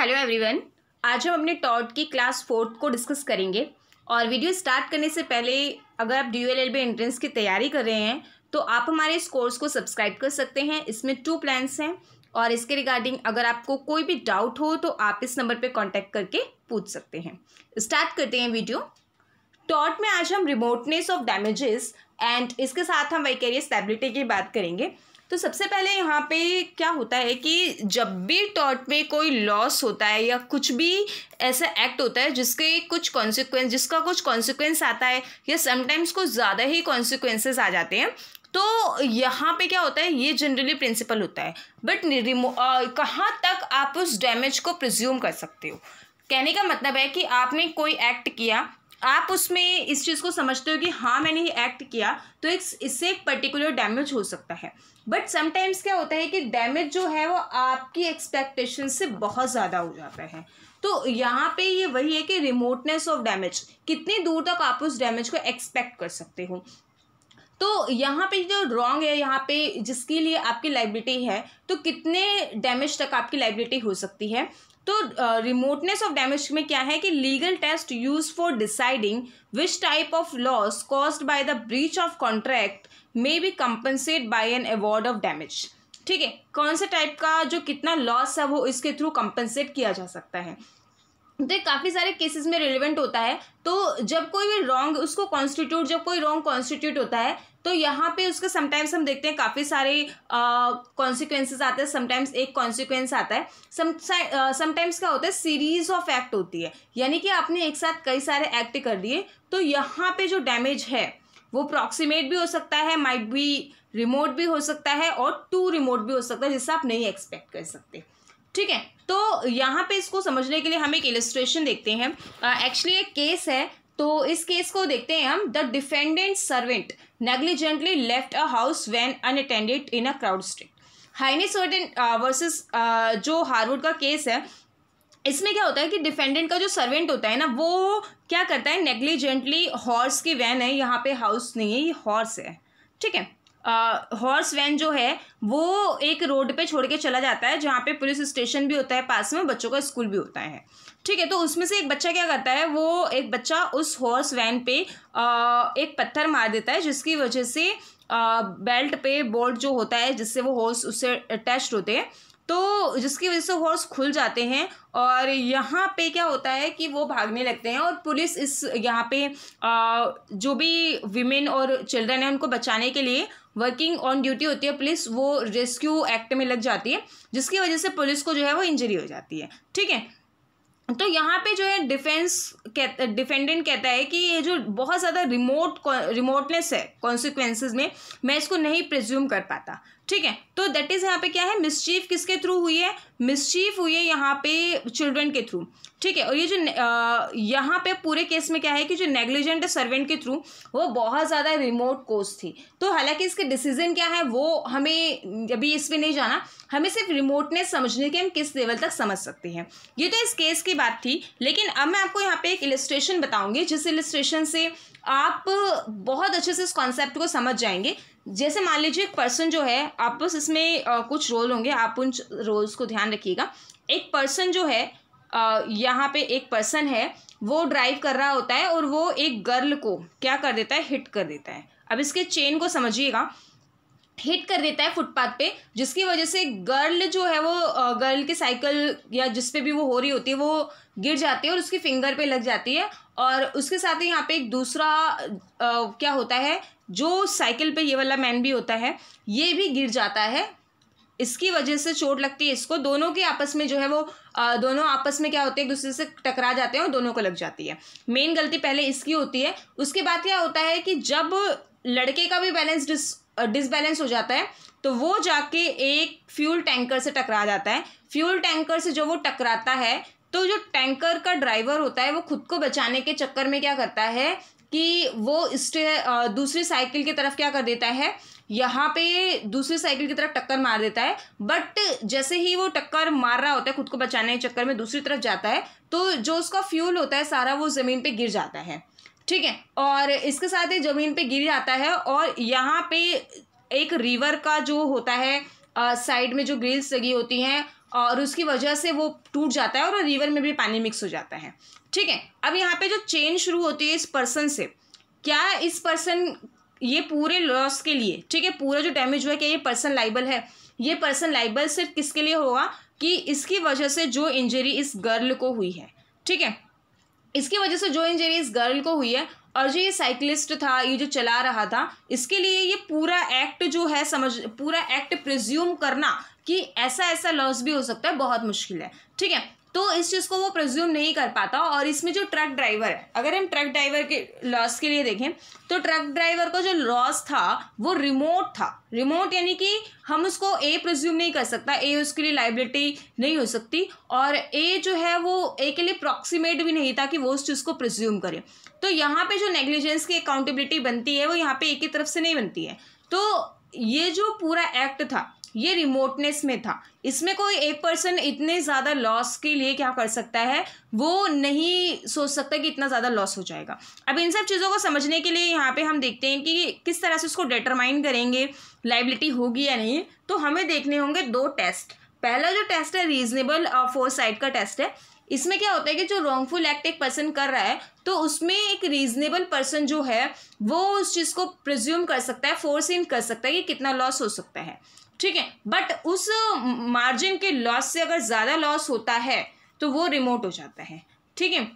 hello everyone आज हम अपने टॉट की क्लास फोर्थ को डिस्कस करेंगे और वीडियो स्टार्ट करने से पहले अगर आप डी एल एंट्रेंस की तैयारी कर रहे हैं तो आप हमारे इस कोर्स को सब्सक्राइब कर सकते हैं इसमें टू प्लान्स हैं और इसके रिगार्डिंग अगर आपको कोई भी डाउट हो तो आप इस नंबर पर कॉन्टैक्ट करके पूछ सकते हैं स्टार्ट करते हैं वीडियो टॉट में आज हम रिमोटनेस ऑफ डैमेजेस एंड इसके साथ हम वेकेरियस स्टेबिलिटी की बात करेंगे तो सबसे पहले यहाँ पे क्या होता है कि जब भी टॉट में कोई लॉस होता है या कुछ भी ऐसा एक्ट होता है जिसके कुछ कॉन्सिक्वेंस जिसका कुछ कॉन्सिक्वेंस आता है या समटाइम्स कुछ ज़्यादा ही कॉन्सिक्वेंसेस आ जाते हैं तो यहाँ पे क्या होता है ये जनरली प्रिंसिपल होता है बट रिमो कहाँ तक आप उस डैमेज को प्रिज्यूम कर सकते हो कहने का मतलब है कि आपने कोई एक्ट किया आप उसमें इस चीज़ को समझते हो कि हाँ मैंने ये एक्ट किया तो एक इससे एक पर्टिकुलर डैमेज हो सकता है बट समटाइम्स क्या होता है कि डैमेज जो है वो आपकी एक्सपेक्टेशन से बहुत ज़्यादा हो जाता है तो यहाँ पे ये वही है कि रिमोटनेस ऑफ डैमेज कितनी दूर तक आप उस डैमेज को एक्सपेक्ट कर सकते हो तो यहाँ पे जो रॉन्ग है यहाँ पे जिसके लिए आपकी लाइबिलिटी है तो कितने डैमेज तक आपकी लाइबिलिटी हो सकती है तो रिमोटनेस ऑफ डैमेज में क्या है कि legal test use for deciding which type of loss caused by the breach of contract may be compensate by an award of damage ठीक है कौन से टाइप का जो कितना लॉस है वो इसके थ्रू कंपनसेट किया जा सकता है तो काफ़ी सारे केसेस में रिलेवेंट होता है तो जब कोई भी रॉन्ग उसको कॉन्स्टिट्यूट जब कोई रॉन्ग कॉन्स्टिट्यूट होता है तो यहाँ पे उसके समटाइम्स हम देखते हैं काफ़ी सारे कॉन्सिक्वेंसेज आते हैं समटाइम्स एक कॉन्सिक्वेंस आता है समटाइम्स क्या होता है सीरीज ऑफ एक्ट होती है यानी कि आपने एक साथ कई सारे एक्ट कर दिए तो यहाँ पर जो डैमेज है वो अप्रॉक्सीमेट भी हो सकता है माइट बी रिमोट भी हो सकता है और टू रिमोट भी हो सकता है जिससे आप नहीं एक्सपेक्ट कर सकते ठीक है तो यहाँ पे इसको समझने के लिए हम एक इलिस्ट्रेशन देखते हैं एक्चुअली एक केस है तो इस केस को देखते हैं हम the defendant servant negligently left a horse van unattended in a crowd street Haynes versus जो हार्वर्ड का केस है इसमें क्या होता है कि डिफेंडेंट का जो सर्वेंट होता है ना वो क्या करता है नेग्लिजेंटली हॉर्स की वैन है यहाँ पे हाउस नहीं है ये हॉर्स है ठीक है हॉर्स वैन जो है वो एक रोड पे छोड़ के चला जाता है जहाँ पे पुलिस स्टेशन भी होता है पास में बच्चों का स्कूल भी होता है ठीक है तो उसमें से एक बच्चा क्या करता है वो एक बच्चा उस हॉर्स वैन पे आ, एक पत्थर मार देता है जिसकी वजह से आ, बेल्ट पे बोल्ट जो होता है जिससे वो हॉर्स उससे अटैच होते हैं तो जिसकी वजह से हॉर्स खुल जाते हैं और यहाँ पे क्या होता है कि वो भागने लगते हैं और पुलिस इस यहाँ पे आ, जो भी विमेन और चिल्ड्रन हैं उनको बचाने के लिए वर्किंग ऑन ड्यूटी होती है पुलिस वो रेस्क्यू एक्ट में लग जाती है जिसकी वजह से पुलिस को जो है वो इंजरी हो जाती है ठीक है तो यहाँ पे जो है डिफेंस कह, डिफेंडेंट कहता है कि ये जो बहुत ज़्यादा रिमोट रिमोटनेस है कॉन्सिक्वेंसेज में मैं इसको नहीं प्रज्यूम कर पाता ठीक है तो दैट इज़ यहाँ पे क्या है मिसचीफ किसके थ्रू हुई है मिसचीफ हुई है यहाँ पे चिल्ड्रन के थ्रू ठीक है और ये जो यहाँ पे पूरे केस में क्या है कि जो नेग्लिजेंट सर्वेंट के थ्रू वो बहुत ज़्यादा रिमोट कोस थी तो हालांकि इसके डिसीजन क्या है वो हमें अभी इस पर नहीं जाना हमें सिर्फ रिमोटनेस समझने के हम किस लेवल तक समझ सकते हैं ये तो इस केस की बात थी लेकिन अब मैं आपको यहाँ पे एक इलिस्ट्रेशन बताऊंगी जिस इलिस्ट्रेशन से आप बहुत अच्छे से इस कॉन्सेप्ट को समझ जाएंगे जैसे मान लीजिए एक पर्सन जो है आपस इसमें कुछ रोल होंगे आप उन रोल्स को ध्यान रखिएगा एक पर्सन जो है यहाँ पे एक पर्सन है वो ड्राइव कर रहा होता है और वो एक गर्ल को क्या कर देता है हिट कर देता है अब इसके चेन को समझिएगा हिट कर देता है फुटपाथ पे जिसकी वजह से गर्ल जो है वो गर्ल की साइकिल या जिस पे भी वो हो रही होती है वो गिर जाती है और उसकी फिंगर पे लग जाती है और उसके साथ ही यहाँ पे एक दूसरा आ, क्या होता है जो साइकिल पे ये वाला मैन भी होता है ये भी गिर जाता है इसकी वजह से चोट लगती है इसको दोनों के आपस में जो है वो आ, दोनों आपस में क्या होते हैं एक दूसरे से टकरा जाते हैं और दोनों को लग जाती है मेन गलती पहले इसकी होती है उसके बाद क्या होता है कि जब लड़के का भी बैलेंस डिस डिसबैलेंस हो जाता है तो वो जाके एक फ्यूल टैंकर से टकरा जाता है फ्यूल टैंकर से जो वो टकराता है तो जो टैंकर का ड्राइवर होता है वो खुद को बचाने के चक्कर में क्या करता है कि वो स्टे दूसरी साइकिल की तरफ क्या कर देता है यहाँ पे दूसरी साइकिल की तरफ टक्कर मार देता है बट जैसे ही वो टक्कर मार रहा होता है खुद को बचाने के चक्कर में दूसरी तरफ जाता है तो जो उसका फ्यूल होता है सारा वो ज़मीन पे गिर जाता है ठीक है और इसके साथ ही ज़मीन पे गिर जाता है और यहाँ पे एक रिवर का जो होता है साइड में जो ग्रिल्स लगी होती हैं और उसकी वजह से वो टूट जाता है और रिवर में भी पानी मिक्स हो जाता है ठीक है अब यहाँ पे जो चेन शुरू होती है इस पर्सन से क्या इस पर्सन ये पूरे लॉस के लिए ठीक है पूरा जो डैमेज हुआ क्या ये पर्सन लाइबल है ये पर्सन लाइबल सिर्फ किसके लिए होगा कि इसकी वजह से जो इंजरी इस गर्ल को हुई है ठीक है इसकी वजह से जो इंजरी इस गर्ल को हुई है और जो ये साइकिलिस्ट था ये जो चला रहा था इसके लिए ये पूरा एक्ट जो है समझ पूरा एक्ट प्रिज्यूम करना कि ऐसा ऐसा लॉस भी हो सकता है बहुत मुश्किल है ठीक है तो इस चीज़ को वो प्रज्यूम नहीं कर पाता और इसमें जो ट्रक ड्राइवर है अगर हम ट्रक ड्राइवर के लॉस के लिए देखें तो ट्रक ड्राइवर का जो लॉस था वो रिमोट था रिमोट यानी कि हम उसको ए प्रज्यूम नहीं कर सकता ए उसके लिए लाइबिलिटी नहीं हो सकती और ए जो है वो ए के लिए प्रॉक्सीमेट भी नहीं था कि वो उस चीज़ को प्रज्यूम करे तो यहाँ पे जो नेग्लिजेंस की अकाउंटेबिलिटी बनती है वो यहाँ पे ए की तरफ से नहीं बनती है तो ये जो पूरा एक्ट था ये रिमोटनेस में था इसमें कोई एक पर्सन इतने ज़्यादा लॉस के लिए क्या कर सकता है वो नहीं सोच सकता कि इतना ज़्यादा लॉस हो जाएगा अब इन सब चीज़ों को समझने के लिए यहाँ पे हम देखते हैं कि किस तरह से उसको डिटरमाइन करेंगे लाइबिलिटी होगी या नहीं तो हमें देखने होंगे दो टेस्ट पहला जो टेस्ट है रीजनेबल फोर साइड का टेस्ट है इसमें क्या होता है कि जो रॉन्गफुल एक्ट एक पर्सन कर रहा है तो उसमें एक रीजनेबल पर्सन जो है वो उस चीज़ को प्रिज्यूम कर सकता है फोर्स इन कर सकता है कि कितना लॉस हो सकता है ठीक है बट उस मार्जिन के लॉस से अगर ज़्यादा लॉस होता है तो वो रिमोट हो जाता है ठीक है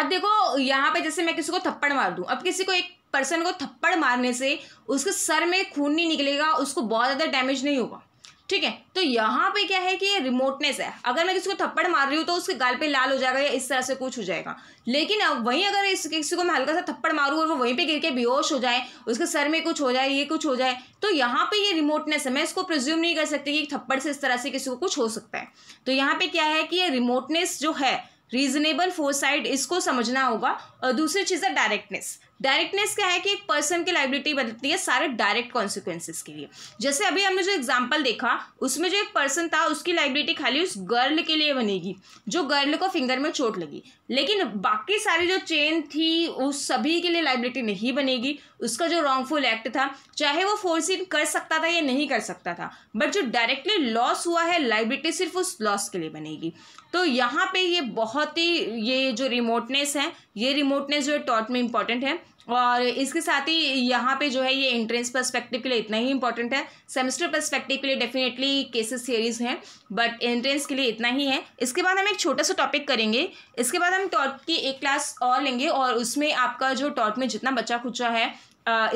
अब देखो यहाँ पे जैसे मैं किसी को थप्पड़ मार दूँ अब किसी को एक पर्सन को थप्पड़ मारने से उसके सर में खून नहीं निकलेगा उसको बहुत ज़्यादा डैमेज नहीं होगा ठीक है तो यहाँ पे क्या है कि ये रिमोटनेस है अगर मैं किसी को थप्पड़ मार रही हूँ तो उसके गाल पे लाल हो जाएगा या इस तरह से कुछ हो जाएगा लेकिन अब वहीं अगर इस किसी को मैं हल्का सा थप्पड़ मारूँ और वो वहीं पे गिर के बेहोश हो जाए उसके सर में कुछ हो जाए ये कुछ हो जाए तो यहाँ पे ये रिमोटनेस है मैं इसको प्रिज्यूम नहीं कर सकती कि थप्पड़ से इस तरह से किसी को कुछ हो सकता है तो यहाँ पे क्या है कि ये रिमोटनेस जो है रीजनेबल साइड इसको समझना होगा और दूसरी चीज़ है डायरेक्टनेस डायरेक्टनेस क्या है कि एक पर्सन की लाइबिलिटी बनती है सारे डायरेक्ट कॉन्सिक्वेंसेज के लिए जैसे अभी हमने जो एग्जाम्पल देखा उसमें जो एक पर्सन था उसकी लाइबिलिटी खाली उस गर्ल के लिए बनेगी जो गर्ल को फिंगर में चोट लगी लेकिन बाकी सारी जो चेन थी उस सभी के लिए लाइबिलिटी नहीं बनेगी उसका जो रॉन्गफुल एक्ट था चाहे वो फोर्स इन कर सकता था या नहीं कर सकता था बट जो डायरेक्टली लॉस हुआ है लाइबिलिटी सिर्फ उस लॉस के लिए बनेगी तो यहाँ पे ये बहुत ही ये जो रिमोटनेस है ये रिमोटनेस जो है टॉट में इंपॉर्टेंट है और इसके साथ ही यहाँ पे जो है ये एंट्रेंस पर्सपेक्टिव के लिए इतना ही इंपॉर्टेंट है सेमेस्टर पर्सपेक्टिव के लिए डेफिनेटली केसेस सीरीज हैं बट एंट्रेंस के लिए इतना ही है इसके बाद हम एक छोटा सा टॉपिक करेंगे इसके बाद हम टॉट की एक क्लास और लेंगे और उसमें आपका जो टॉट में जितना बचा खुचा है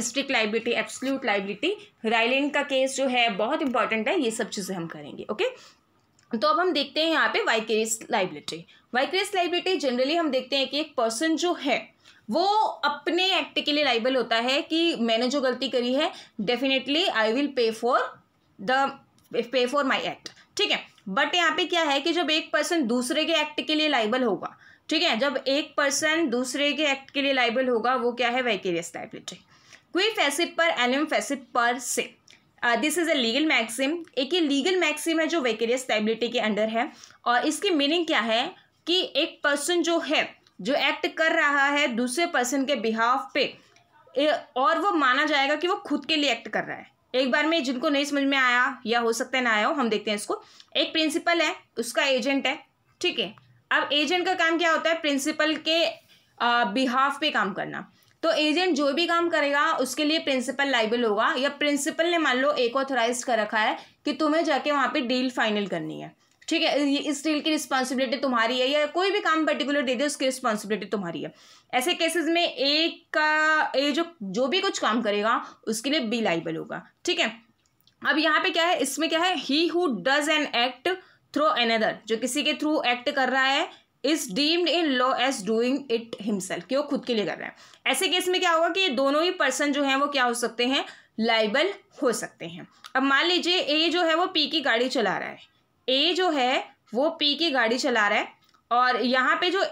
strict liability absolute liability Rylands का केस जो है बहुत इंपॉर्टेंट है ये सब चीज़ें हम करेंगे ओके तो अब हम देखते हैं यहाँ पे vicarious liability vicarious liability generally हम देखते हैं कि एक पर्सन जो है वो अपने एक्ट के लिए लाइबल होता है कि मैंने जो गलती करी है definitely I will pay for the pay for my act ठीक है बट यहाँ पे क्या है कि जब एक पर्सन दूसरे के एक्ट के लिए लाइबल होगा ठीक है जब एक पर्सन दूसरे के एक्ट के लिए लाइबल होगा वो क्या है वाइकेरियस लाइबिलिटी क्वी फैसिड पर एलिम फैसिड पर से this is a legal maxim एक ये लीगल मैक्सिम है जो वेकेरियस स्टेबिलिटी के अंडर है और इसकी मीनिंग क्या है कि एक पर्सन जो है जो एक्ट कर रहा है दूसरे पर्सन के बिहाफ पे और वो माना जाएगा कि वो खुद के लिए एक्ट कर रहा है एक बार में जिनको नहीं समझ में आया या हो सकता है ना आया हो हम देखते हैं इसको एक प्रिंसिपल है उसका एजेंट है ठीक है अब एजेंट का काम क्या होता है प्रिंसिपल के बिहाफ uh, पे काम करना तो एजेंट जो भी काम करेगा उसके लिए प्रिंसिपल लाइबल होगा या प्रिंसिपल ने मान लो एक ऑथोराइज कर रखा है कि तुम्हें जाके वहाँ पे डील फाइनल करनी है ठीक है ये इस डील की रिस्पॉन्सिबिलिटी तुम्हारी है या कोई भी काम पर्टिकुलर दे दे उसकी रिस्पॉन्सिबिलिटी तुम्हारी है ऐसे केसेस में एक का ए जो जो भी कुछ काम करेगा उसके लिए बी लाइबल होगा ठीक है अब यहाँ पे क्या है इसमें क्या है he who does an act through another जो किसी के थ्रू एक्ट कर रहा है is deemed in law as doing it himself कि वो खुद के लिए कर रहे हैं ऐसे केस में क्या होगा कि दोनों ही पर्सन जो हैं वो क्या हो सकते हैं लाइबल हो सकते हैं अब मान लीजिए ए जो है वो पी की गाड़ी चला रहा है ए जो है वो पी की गाड़ी चला रहा है और यहाँ पे जो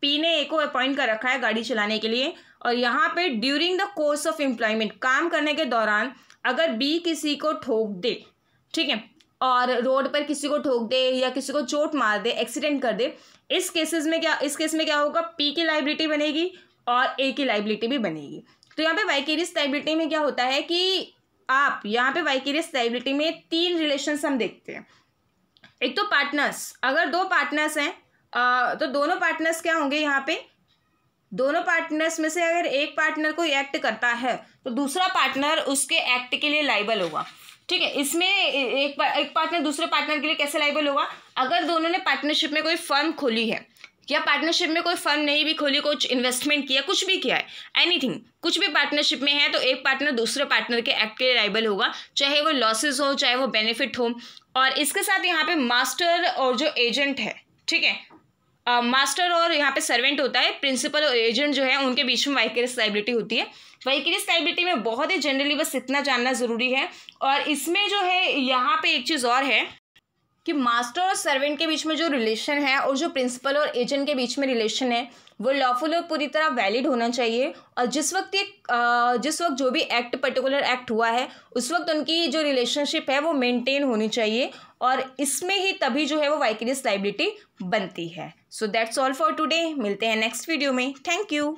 पी ने ए को अपॉइंट कर रखा है गाड़ी चलाने के लिए और यहाँ पे during the course of employment काम करने के दौरान अगर बी किसी को ठोक दे ठीक है और रोड पर किसी को ठोक दे या किसी को चोट मार दे एक्सीडेंट कर दे इस केसेस में क्या इस केस में क्या होगा पी की लाइबिलिटी बनेगी और ए की लाइबिलिटी भी बनेगी तो यहाँ पे वाइकेरियस लाइबिलिटी में क्या होता है कि आप यहाँ पे वाइकेरियस लाइबिलिटी में तीन रिलेशन हम देखते हैं एक तो पार्टनर्स अगर दो पार्टनर्स हैं तो दोनों पार्टनर्स क्या होंगे यहाँ पे दोनों पार्टनर्स में से अगर एक पार्टनर कोई एक्ट करता है तो दूसरा पार्टनर उसके एक्ट के लिए लाइबल होगा ठीक है इसमें एक एक पार्टनर दूसरे पार्टनर के लिए कैसे लाइबल होगा अगर दोनों ने पार्टनरशिप में कोई फर्म खोली है या पार्टनरशिप में कोई फर्म नहीं भी खोली कुछ इन्वेस्टमेंट किया कुछ भी किया है एनीथिंग कुछ भी पार्टनरशिप में है तो एक पार्टनर दूसरे पार्टनर के एक्ट के लिए लाइबल होगा चाहे वो लॉसेस हो चाहे वो बेनिफिट हो और इसके साथ यहाँ पे मास्टर और जो एजेंट है ठीक है मास्टर uh, और यहाँ पे सर्वेंट होता है प्रिंसिपल और एजेंट जो है उनके बीच में वाइकरियस लाइबिलिटी होती है वाइकरियस लाइबिलिटी में बहुत ही जनरली बस इतना जानना ज़रूरी है और इसमें जो है यहाँ पे एक चीज़ और है कि मास्टर और सर्वेंट के बीच में जो रिलेशन है और जो प्रिंसिपल और एजेंट के बीच में रिलेशन है वो लॉफुल और पूरी तरह वैलिड होना चाहिए और जिस वक्त ये जिस वक्त जो भी एक्ट पर्टिकुलर एक्ट हुआ है उस वक्त उनकी जो रिलेशनशिप है वो मेंटेन होनी चाहिए और इसमें ही तभी जो है वो वाइकरियस लाइबिलिटी बनती है so that's all for today मिलते हैं नेक्स्ट वीडियो में थैंक यू